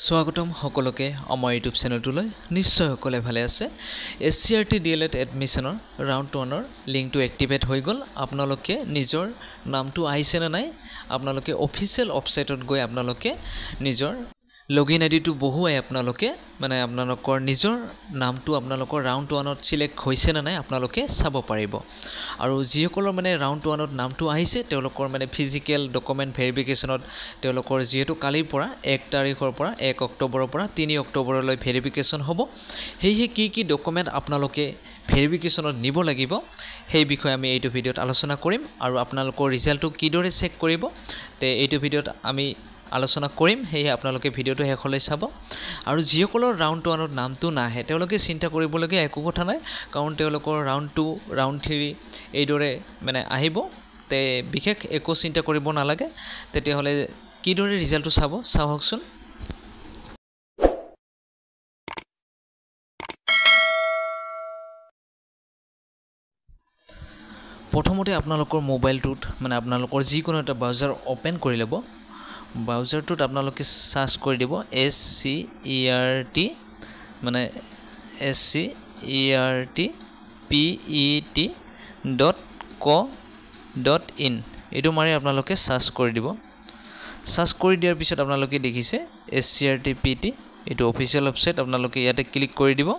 স্বাগতম সকলোকে আমাৰ ইউটিউব চেনেলটোলৈ নিশ্চয়সকলে ভালে আছে S C R T D El Ed এডমিশ্যনৰ ৰাউণ্ড ওৱানৰ লিংকটো এক্টিভেট হৈ গ'ল আপোনালোকে নিজৰ নামটো আহিছেনে নাই আপোনালোকে অফিচিয়েল ৱেবছাইটত গৈ আপোনালোকে নিজৰ লগইন আইডিটো বহুৱাই আপোনালোকে মানে আপোনালোকৰ নিজৰ নামটো আপোনালোকৰ ৰাউণ্ড ওৱানত ছিলেক্ট হৈছে নে নাই আপোনালোকে চাব পাৰিব আৰু যিসকলৰ মানে ৰাউণ্ড ওৱানত নামটো আহিছে তেওঁলোকৰ মানে ফিজিকেল ডকুমেণ্ট ভেৰিফিকেশ্যনত তেওঁলোকৰ যিহেতু কালিৰ পৰা এক তাৰিখৰ পৰা এক অক্টোবৰৰ পৰা তিনি অক্টোবৰলৈ ভেৰিফিকেশ্যন হ'ব সেয়েহে কি কি ডকুমেণ্ট আপোনালোকে ভেৰিফিকেশ্যনত নিব লাগিব সেই বিষয়ে আমি এইটো ভিডিঅ'ত আলোচনা কৰিম আৰু আপোনালোকৰ ৰিজাল্টটো কিদৰে চেক কৰিব তে এইটো ভিডিঅ'ত আমি আলোচনা কৰিম সেয়ে আপোনালোকে ভিডিঅ'টো শেষলৈ চাব আৰু যিসকলৰ ৰাউণ্ড ওৱানত নামটো নাহে তেওঁলোকে চিন্তা কৰিবলগীয়া একো কথা নাই কাৰণ তেওঁলোকৰ ৰাউণ্ড টু ৰাউণ্ড থ্ৰী এইদৰে মানে আহিব তে বিশেষ একো চিন্তা কৰিব নালাগে তেতিয়াহ'লে কিদৰে ৰিজাল্টটো চাব চাওকচোন প্ৰথমতে আপোনালোকৰ মোবাইলটোত মানে আপোনালোকৰ যিকোনো এটা ব্ৰাউজাৰ অ'পেন কৰি ল'ব ব্ৰাউজাৰটোত আপোনালোকে চাৰ্চ কৰি দিব S C E R T মানে S C E R T P E T dot co' dot in এইটো মাৰি আপোনালোকে চাৰ্চ কৰি দিব চাৰ্চ কৰি দিয়াৰ পিছত আপোনালোকে দেখিছে S C R T P T এইটো অফিচিয়েল ৱেবছাইট আপোনালোকে ইয়াতে ক্লিক কৰি দিব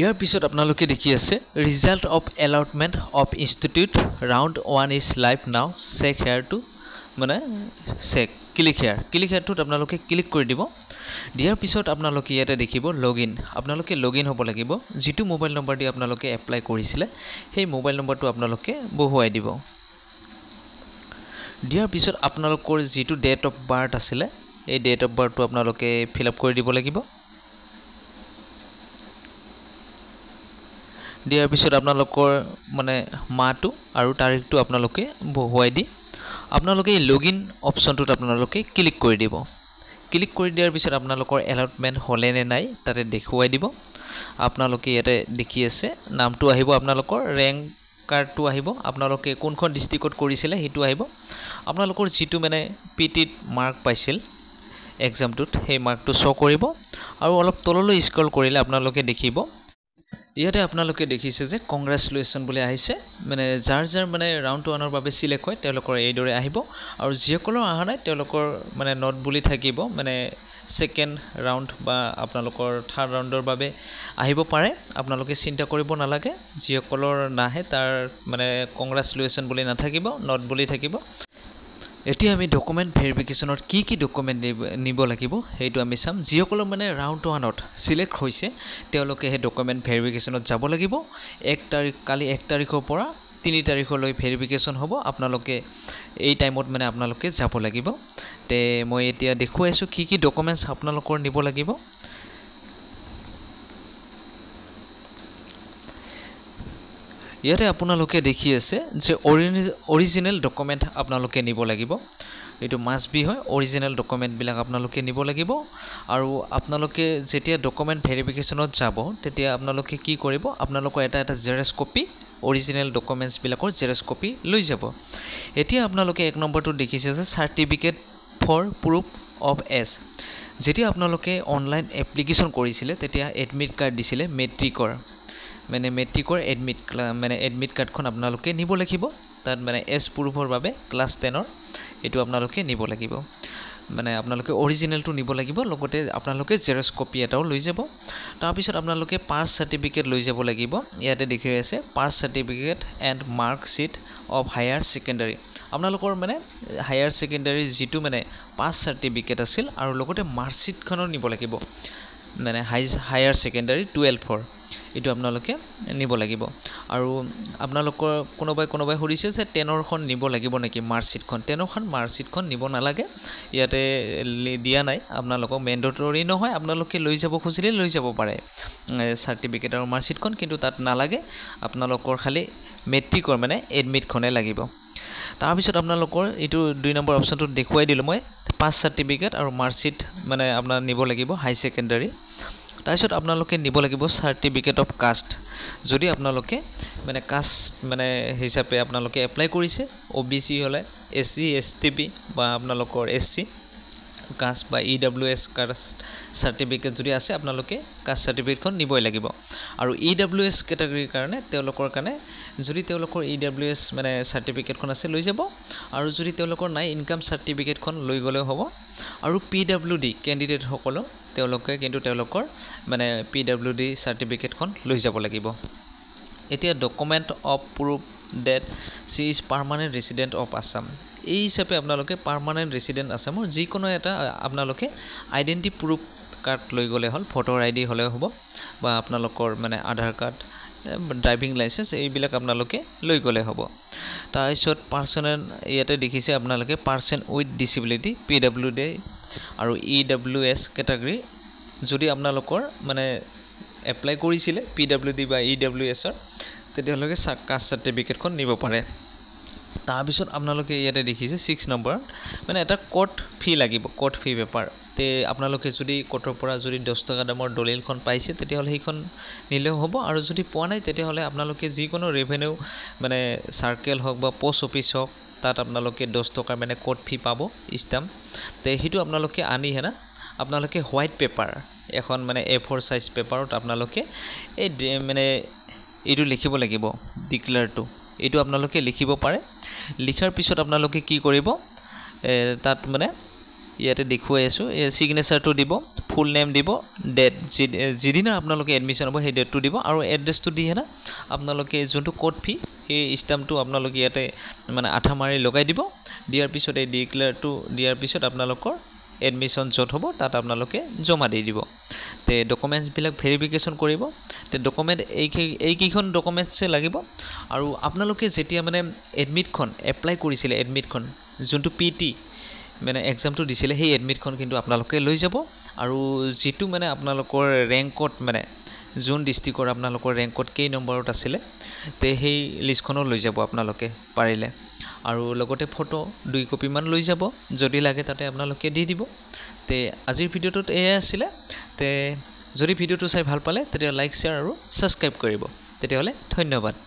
ইয়াৰ পিছত আপোনালোকে দেখি আছে result of allotment of institute round one is live now check here to মানে চেক ক্লিক হেয়াৰ ক্লিক হেয়াৰটোত আপোনালোকে ক্লিক কৰি দিব দিয়াৰ পিছত আপোনালোকে ইয়াতে দেখিব লগ ইন আপোনালোকে লগ ইন হ'ব লাগিব যিটো মোবাইল নম্বৰ দি আপোনালোকে এপ্লাই কৰিছিলে সেই মোবাইল নম্বৰটো আপোনালোকে বহুৱাই দিব দিয়াৰ পিছত আপোনালোকৰ যিটো ডেট অফ বাৰ্থ আছিলে এই ডেট অফ বাৰ্থটো আপোনালোকে ফিল আপ কৰি দিব লাগিব দিয়াৰ পিছত আপোনালোকৰ মানে মাহটো আৰু তাৰিখটো আপোনালোকে বহুৱাই দি আপোনালোকে এই লগ ইন অপশ্যনটোত আপোনালোকে ক্লিক কৰি দিব ক্লিক কৰি দিয়াৰ পিছত আপোনালোকৰ এলটমেণ্ট হ'লে নে নাই তাতে দেখুৱাই দিব আপোনালোকে ইয়াতে দেখি আছে নামটো আহিব আপোনালোকৰ ৰেংক কাৰ্ডটো আহিব আপোনালোকে কোনখন ডিষ্ট্ৰিক্টত কৰিছিলে সেইটো আহিব আপোনালোকৰ যিটো মানে পি টিত মাৰ্ক পাইছিল এক্সামটোত সেই মাৰ্কটো শ্ব' কৰিব আৰু অলপ তললৈ স্ক্ৰল কৰিলে আপোনালোকে দেখিব ইয়াতে আপোনালোকে দেখিছে যে কংগ্ৰেচুলেশ্যন বুলি আহিছে মানে যাৰ যাৰ মানে ৰাউণ্ড ওৱানৰ বাবে চিলেক্ট হয় তেওঁলোকৰ এইদৰে আহিব আৰু যিসকলৰ অহা নাই তেওঁলোকৰ মানে নট বুলি থাকিব মানে ছেকেণ্ড ৰাউণ্ড বা আপোনালোকৰ থাৰ্ড ৰাউণ্ডৰ বাবে আহিব পাৰে আপোনালোকে চিন্তা কৰিব নালাগে যিসকলৰ নাহে তাৰ মানে কংগ্ৰেচুলেশ্যন বুলি নাথাকিব নট বুলি থাকিব এতিয়া আমি ডকুমেণ্ট ভেৰিফিকেশ্যনত কি কি ডকুমেণ্ট নিব লাগিব সেইটো আমি চাম যিসকলে মানে ৰাউণ্ড ওৱানত চিলেক্ট হৈছে তেওঁলোকে সেই ডকুমেণ্ট ভেৰিফিকেশ্যনত যাব লাগিব এক তাৰিখ কালি এক তাৰিখৰ পৰা তিনি তাৰিখলৈ ভেৰিফিকেশ্যন হ'ব আপোনালোকে এই টাইমত মানে আপোনালোকে যাব লাগিব তে মই এতিয়া দেখুৱাইছোঁ কি কি ডকুমেণ্টছ আপোনালোকৰ নিব লাগিব ইয়াতে আপোনালোকে দেখি আছে যে অৰিজিনেল ডকুমেণ্ট আপোনালোকে নিব লাগিব এইটো মাছ বি হয় অৰিজিনেল ডকুমেণ্টবিলাক আপোনালোকে নিব লাগিব আৰু আপোনালোকে যেতিয়া ডকুমেণ্ট ভেৰিফিকেশ্যনত যাব তেতিয়া আপোনালোকে কি কৰিব আপোনালোকৰ এটা এটা জেৰেজ কপি অৰিজিনেল ডকুমেণ্টছবিলাকৰ জেৰেজ কপি লৈ যাব এতিয়া আপোনালোকে এক নম্বৰটো দেখিছে যে certificate for proof of age যেতিয়া আপোনালোকে অনলাইন এপ্লিকেশ্যন কৰিছিলে তেতিয়া এডমিট কাৰ্ড দিছিলে মেট্ৰিকৰ মানে মেট্ৰিকৰ এডমিট মানে এডমিট কাৰ্ডখন আপোনালোকে নিব লাগিব তাত মানে এছ প্ৰুফৰ বাবে ক্লাছ টেনৰ এইটো আপোনালোকে নিব লাগিব মানে আপোনালোকে অৰিজিনেলটো নিব লাগিব লগতে আপোনালোকে জেৰক্স কপি এটাও লৈ যাব তাৰপিছত আপোনালোকে পাৰ্চ চাৰ্টিফিকেট লৈ যাব লাগিব ইয়াতে দেখি আছে pass certificate and marksheet of higher secondary আপোনালোকৰ মানে হায়াৰ ছেকেণ্ডাৰীৰ যিটো মানে পাঁচ চাৰ্টিফিকেট আছিল আৰু লগতে মাৰ্কশ্বিটখনো নিব লাগিব মানে হাই হায়াৰ ছেকেণ্ডাৰী টুৱেলভৰ এইটো আপোনালোকে নিব লাগিব আৰু আপোনালোকৰ কোনোবাই কোনোবাই সুধিছে যে টেনৰখন নিব লাগিব নেকি মাৰ্কশ্বিটখন টেনৰখন মাৰ্কশ্বিটখন নিব নালাগে ইয়াতে দিয়া নাই আপোনালোকক মেণ্ডেটৰী নহয় আপোনালোকে লৈ যাব খুজিলে লৈ যাব পাৰে চাৰ্টিফিকেট আৰু মাৰ্কশ্বিটখন কিন্তু তাত নালাগে আপোনালোকৰ খালী মেট্ৰিকৰ মানে এডমিটখনে লাগিব তাৰপিছত আপোনালোকৰ এইটো দুই নম্বৰ অপশ্যনটো দেখুৱাই দিলোঁ মই পাছ চাৰ্টিফিকেট আৰু মাৰ্কশ্বিট মানে আপোনাৰ নিব লাগিব হাই ছেকেণ্ডাৰী তাৰপিছত আপোনালোকে নিব লাগিব চাৰ্টিফিকেট অফ কাষ্ট যদি আপোনালোকে মানে কাষ্ট মানে হিচাপে আপোনালোকে এপ্লাই কৰিছে অ' বি চি হ'লে S C S T B বা আপোনালোকৰ এছ চি কাষ্ট বা E W S caste certificate যদি আছে আপোনালোকে কাষ্ট চাৰ্টিফিকেটখন নিবই লাগিব আৰু ই ডাব্লিউ এছ কেটাগৰীৰ কাৰণে তেওঁলোকৰ কাৰণে যদি তেওঁলোকৰ ই ডাব্লিউ এছ মানে চাৰ্টিফিকেটখন আছে লৈ যাব আৰু যদি তেওঁলোকৰ নাই ইনকাম চাৰ্টিফিকেটখন লৈ গ'লেও হ'ব আৰু পি ডাব্লিউ ডি কেণ্ডিডেটসকলেও তেওঁলোকে কিন্তু তেওঁলোকৰ মানে পি ডাব্লিউ ডি চাৰ্টিফিকেটখন লৈ যাব লাগিব এতিয়া document of proof that she is permanent resident of Assam এই হিচাপে আপোনালোকে পাৰ্মানেণ্ট ৰেচিডেণ্ট আছে মোৰ যিকোনো এটা আপোনালোকে আইডেণ্টি প্ৰুফ কাৰ্ড লৈ গ'লে হ'ল ভোটৰ আই ডি হ'লে হ'ব বা আপোনালোকৰ মানে আধাৰ কাৰ্ড ড্ৰাইভিং লাইচেঞ্চ এইবিলাক আপোনালোকে লৈ গ'লে হ'ব তাৰপিছত পাৰ্চনেল ইয়াতে দেখিছে আপোনালোকে person with disability P W D আৰু ই ডাব্লিউ এছ কেটাগৰী যদি আপোনালোকৰ মানে এপ্লাই কৰিছিলে পি ডাব্লিউ ডি বা ই e ডাব্লিউ এছৰ তেতিয়ালৈকে কাষ্ট চাৰ্টিফিকেটখন নিব পাৰে তাৰপিছত আপোনালোকে ইয়াতে দেখিছে ছিক্স নম্বৰ মানে এটা কৰ্ট ফি লাগিব কৰ্ট ফি বেপাৰ তে আপোনালোকে যদি ক'ৰ্টৰ পৰা যদি দহ টকা দামৰ দলিলখন পাইছে তেতিয়াহ'লে সেইখন নিলেও হ'ব আৰু যদি পোৱা নাই তেতিয়াহ'লে আপোনালোকে যিকোনো ৰেভেনিউ মানে চাৰ্কেল হওক বা প'ষ্ট অফিচ হওক তাত আপোনালোকে দহ টকাৰ মানে কোৰ্ট ফি পাব ষ্টাম্প তে সেইটো আপোনালোকে আনি হেনা আপোনালোকে হোৱাইট পেপাৰ এখন মানে এ ফ'ৰ চাইজ পেপাৰত আপোনালোকে এই মানে এইটো লিখিব লাগিব ডিক্লেয়াৰটো এইটো আপোনালোকে লিখিব পাৰে লিখাৰ পিছত আপোনালোকে কি কৰিব তাত মানে ইয়াতে দেখুৱাই আছোঁ ছিগনেচাৰটো দিব ফুল নেম দিব ডেট যি যিদিনা আপোনালোকে এডমিশ্যন হ'ব সেই ডেটটো দিব আৰু এড্ৰেছটো দিহে না আপোনালোকে যোনটো ক'ড ফি সেই ষ্টাম্পটো আপোনালোকে ইয়াতে মানে আঠা মাৰি লগাই দিব দিয়াৰ পিছত এই ডিক্লেয়াৰটো দিয়াৰ পিছত আপোনালোকৰ এডমিশ্যন য'ত হ'ব তাত আপোনালোকে জমা দি দিব তে ডকুমেণ্টছবিলাক ভেৰিফিকেশ্যন কৰিব তে ডকুমেণ্ট এই এইকেইখন ডকুমেণ্টছে লাগিব আৰু আপোনালোকে যেতিয়া মানে এডমিটখন এপ্লাই কৰিছিলে এডমিটখন যোনটো পি টি মানে এক্সামটো দিছিলে সেই এডমিটখন কিন্তু আপোনালোকে লৈ যাব আৰু যিটো মানে আপোনালোকৰ ৰেংকত মানে যোন ডিষ্ট্ৰিক্টৰ আপোনালোকৰ ৰেংকত কেই নম্বৰত আছিলে তে সেই লিষ্টখনো লৈ যাব আপোনালোকে পাৰিলে আৰু লগতে ফটো দুই কপিমান লৈ যাব যদি লাগে তাতে আপোনালোকে দি দিব তে আজিৰ ভিডিঅ'টোত এয়াই আছিলে তে যদি ভিডিঅ'টো চাই ভাল পালে তেতিয়া লাইক শ্বেয়াৰ আৰু ছাবস্ক্ৰাইব কৰিব তেতিয়াহ'লে ধন্যবাদ